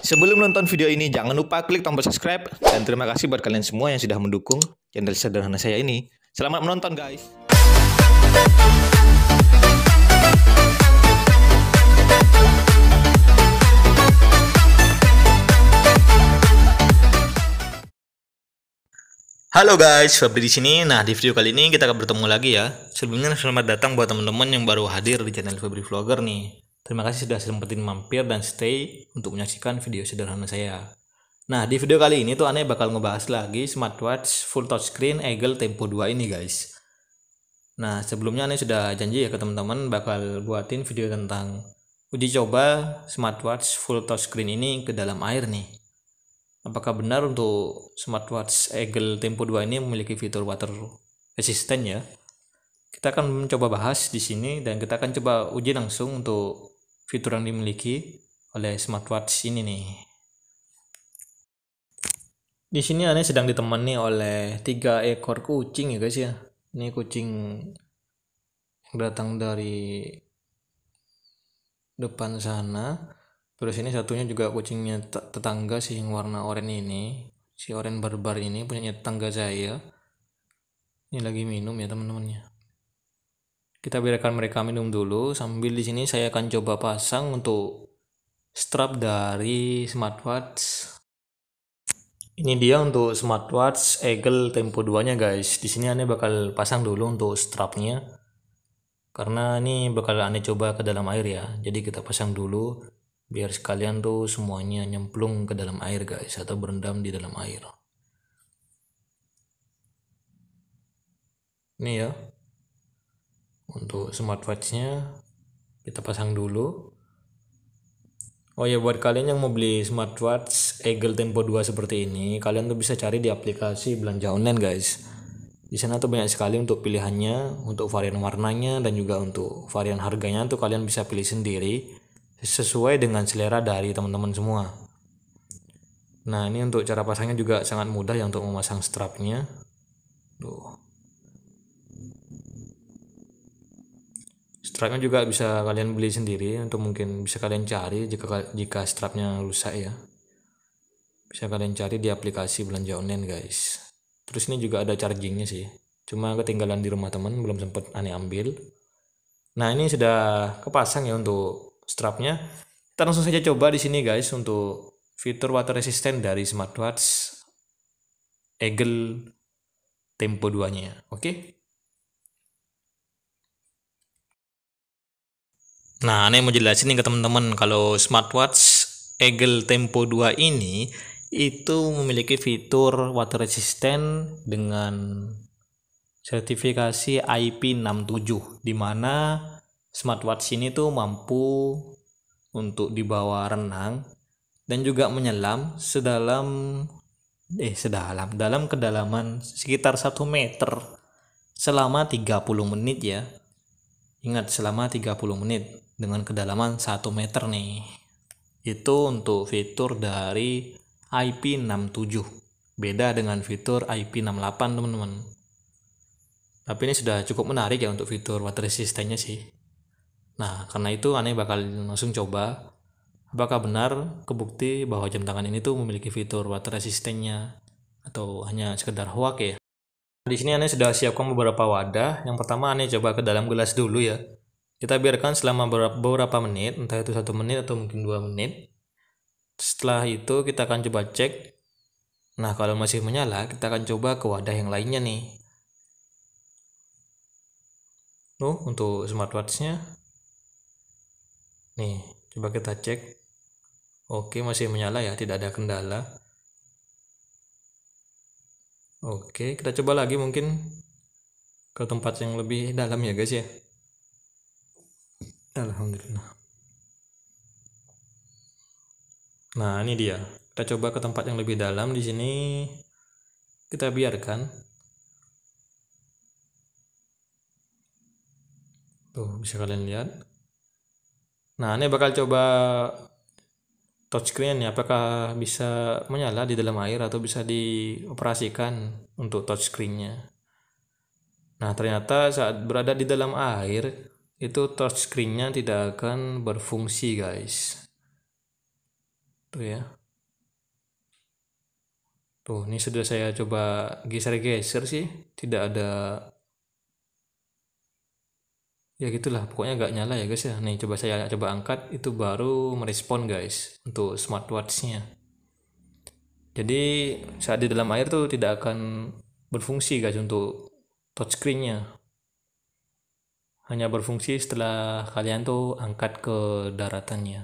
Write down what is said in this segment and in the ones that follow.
Sebelum nonton video ini, jangan lupa klik tombol subscribe. Dan terima kasih buat kalian semua yang sudah mendukung channel sederhana saya ini. Selamat menonton guys! Halo guys, Fabri di sini. Nah, di video kali ini kita akan bertemu lagi ya. Sebelumnya selamat datang buat teman-teman yang baru hadir di channel Fabri Vlogger nih. Terima kasih sudah sempetin mampir dan stay untuk menyaksikan video sederhana saya. Nah, di video kali ini tuh aneh bakal ngebahas lagi smartwatch full touchscreen Eagle Tempo 2 ini guys. Nah, sebelumnya aneh sudah janji ya ke teman-teman bakal buatin video tentang uji coba smartwatch full touchscreen ini ke dalam air nih. Apakah benar untuk smartwatch Eagle Tempo 2 ini memiliki fitur water resistant ya? Kita akan mencoba bahas di sini dan kita akan coba uji langsung untuk fitur yang dimiliki oleh smartwatch ini nih. Di sini ane sedang ditemani oleh tiga ekor kucing ya guys ya. Ini kucing yang datang dari depan sana. Terus ini satunya juga kucingnya tetangga sih yang warna oranye ini. Si oranye barbar ini punya tetangga saya. Ini lagi minum ya teman-temannya kita biarkan mereka minum dulu sambil di sini saya akan coba pasang untuk strap dari smartwatch ini dia untuk smartwatch Eagle Tempo 2 nya guys di sini aneh bakal pasang dulu untuk strapnya karena ini bakal aneh coba ke dalam air ya jadi kita pasang dulu biar sekalian tuh semuanya nyemplung ke dalam air guys atau berendam di dalam air ini ya untuk smartwatchnya kita pasang dulu oh ya buat kalian yang mau beli smartwatch Eagle Tempo 2 seperti ini kalian tuh bisa cari di aplikasi belanja online guys di sana tuh banyak sekali untuk pilihannya untuk varian warnanya dan juga untuk varian harganya tuh kalian bisa pilih sendiri sesuai dengan selera dari teman-teman semua nah ini untuk cara pasangnya juga sangat mudah ya untuk memasang strapnya tuh strapnya juga bisa kalian beli sendiri untuk mungkin bisa kalian cari jika jika strapnya rusak ya bisa kalian cari di aplikasi belanja online guys terus ini juga ada chargingnya sih cuma ketinggalan di rumah teman belum sempat aneh ambil nah ini sudah kepasang ya untuk strapnya kita langsung saja coba di sini guys untuk fitur water resistant dari smartwatch Eagle Tempo 2 nya oke okay? Nah, ini mau jelasin nih ke teman-teman kalau smartwatch Eagle Tempo 2 ini itu memiliki fitur water resistant dengan sertifikasi IP67 di mana smartwatch ini tuh mampu untuk dibawa renang dan juga menyelam sedalam eh sedalam dalam kedalaman sekitar 1 meter selama 30 menit ya. Ingat selama 30 menit dengan kedalaman 1 meter nih. Itu untuk fitur dari IP67. Beda dengan fitur IP68 teman-teman. Tapi ini sudah cukup menarik ya untuk fitur water resistance sih. Nah, karena itu aneh bakal langsung coba apakah benar kebukti bahwa jam tangan ini tuh memiliki fitur water resistance atau hanya sekedar hoax ya. Di sini aneh sudah siapkan beberapa wadah. Yang pertama aneh coba ke dalam gelas dulu ya kita biarkan selama beberapa menit entah itu satu menit atau mungkin dua menit setelah itu kita akan coba cek nah kalau masih menyala kita akan coba ke wadah yang lainnya nih tuh untuk smartwatchnya nih coba kita cek oke masih menyala ya tidak ada kendala oke kita coba lagi mungkin ke tempat yang lebih dalam ya guys ya Alhamdulillah. Nah, ini dia. Kita coba ke tempat yang lebih dalam di sini. Kita biarkan. Tuh, bisa kalian lihat. Nah, ini bakal coba touchscreen ya. Apakah bisa menyala di dalam air atau bisa dioperasikan untuk touchscreennya. Nah, ternyata saat berada di dalam air, itu touchscreennya tidak akan berfungsi guys tuh ya tuh ini sudah saya coba geser-geser sih tidak ada ya gitulah pokoknya nggak nyala ya guys ya nih coba saya coba angkat itu baru merespon guys untuk smartwatchnya jadi saat di dalam air tuh tidak akan berfungsi guys untuk touchscreennya hanya berfungsi setelah kalian tuh angkat ke daratannya.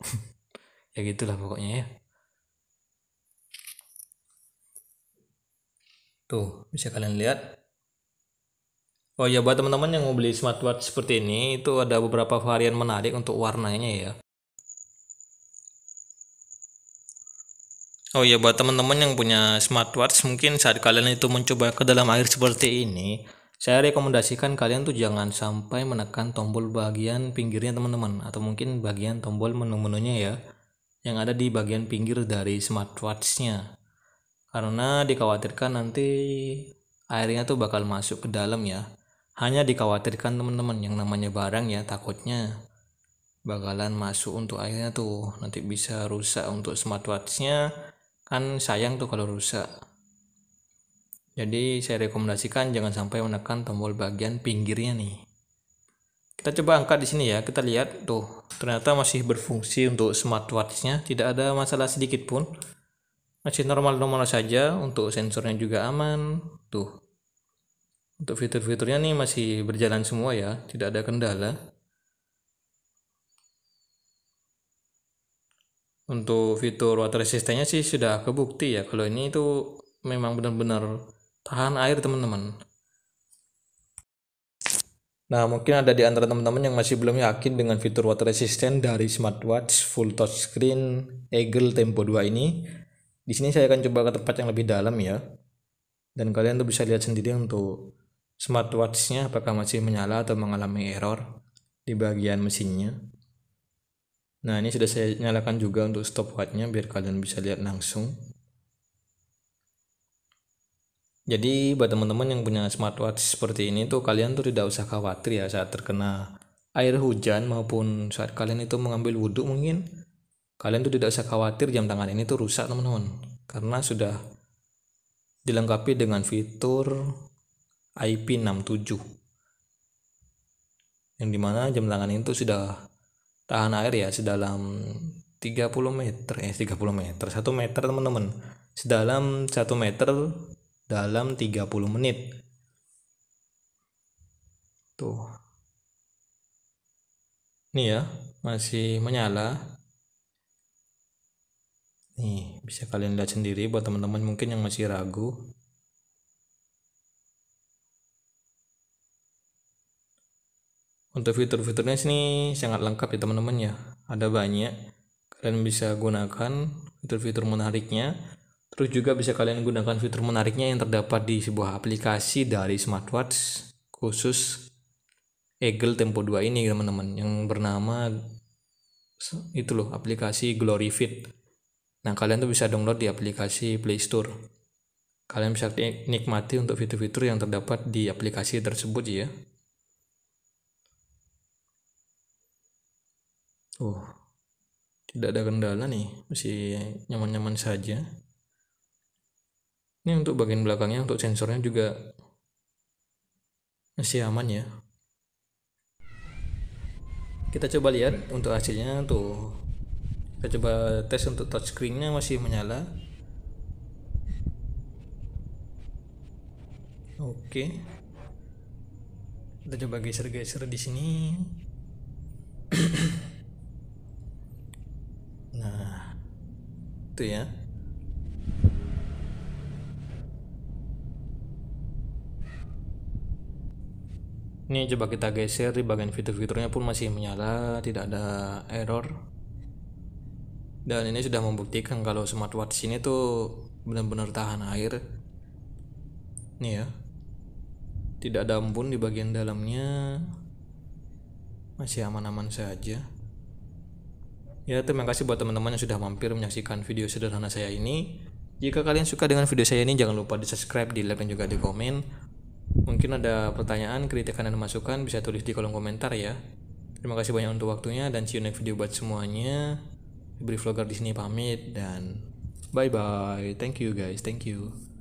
ya gitulah pokoknya ya. Tuh, bisa kalian lihat. Oh ya, buat teman-teman yang mau beli smartwatch seperti ini, itu ada beberapa varian menarik untuk warnanya ya. Oh iya buat teman-teman yang punya smartwatch mungkin saat kalian itu mencoba ke dalam air seperti ini saya rekomendasikan kalian tuh jangan sampai menekan tombol bagian pinggirnya teman-teman atau mungkin bagian tombol menu-menunya ya yang ada di bagian pinggir dari smartwatchnya karena dikhawatirkan nanti airnya tuh bakal masuk ke dalam ya hanya dikhawatirkan teman-teman yang namanya barang ya takutnya bakalan masuk untuk airnya tuh nanti bisa rusak untuk smartwatchnya kan sayang tuh kalau rusak jadi saya rekomendasikan jangan sampai menekan tombol bagian pinggirnya nih kita coba angkat di sini ya kita lihat tuh ternyata masih berfungsi untuk smartwatchnya tidak ada masalah sedikit pun masih normal-normal saja untuk sensornya juga aman tuh untuk fitur-fiturnya nih masih berjalan semua ya tidak ada kendala untuk fitur water resistance sih sudah kebukti ya kalau ini itu memang benar-benar tahan air teman-teman nah mungkin ada di antara teman-teman yang masih belum yakin dengan fitur water resistance dari smartwatch full touch screen Eagle Tempo 2 ini di sini saya akan coba ke tempat yang lebih dalam ya dan kalian tuh bisa lihat sendiri untuk smartwatchnya apakah masih menyala atau mengalami error di bagian mesinnya Nah ini sudah saya nyalakan juga untuk stopwatchnya biar kalian bisa lihat langsung. Jadi buat teman-teman yang punya smartwatch seperti ini tuh kalian tuh tidak usah khawatir ya saat terkena air hujan maupun saat kalian itu mengambil wudhu mungkin kalian tuh tidak usah khawatir jam tangan ini tuh rusak teman-teman karena sudah dilengkapi dengan fitur IP67 yang dimana jam tangan itu sudah tahan air ya sedalam 30 meter eh 30 meter 1 meter teman-teman sedalam 1 meter dalam 30 menit tuh ini ya masih menyala nih bisa kalian lihat sendiri buat teman-teman mungkin yang masih ragu Untuk fitur-fiturnya sini sangat lengkap ya teman-teman ya. Ada banyak. Kalian bisa gunakan fitur-fitur menariknya. Terus juga bisa kalian gunakan fitur menariknya yang terdapat di sebuah aplikasi dari smartwatch khusus Eagle Tempo 2 ini teman-teman yang bernama itu loh aplikasi glory fit. Nah, kalian tuh bisa download di aplikasi Play Store. Kalian bisa nikmati untuk fitur-fitur yang terdapat di aplikasi tersebut ya. Oh, tidak ada kendala nih, masih nyaman-nyaman saja. Ini untuk bagian belakangnya, untuk sensornya juga masih aman ya. Kita coba lihat untuk hasilnya tuh. Kita coba tes untuk touchscreennya masih menyala. Oke. Kita coba geser-geser di sini. gitu ya. Ini coba kita geser di bagian fitur-fiturnya pun masih menyala, tidak ada error. Dan ini sudah membuktikan kalau smartwatch ini tuh benar-benar tahan air. Nih ya. Tidak ada embun di bagian dalamnya. Masih aman-aman saja. Ya, terima kasih buat teman-teman yang sudah mampir menyaksikan video sederhana saya ini. Jika kalian suka dengan video saya ini, jangan lupa di-subscribe, di-like, dan juga di-komen. Mungkin ada pertanyaan, kritikan, dan masukan bisa tulis di kolom komentar ya. Terima kasih banyak untuk waktunya dan see you next video buat semuanya. Beri vlogger di sini pamit dan bye bye. Thank you guys, thank you.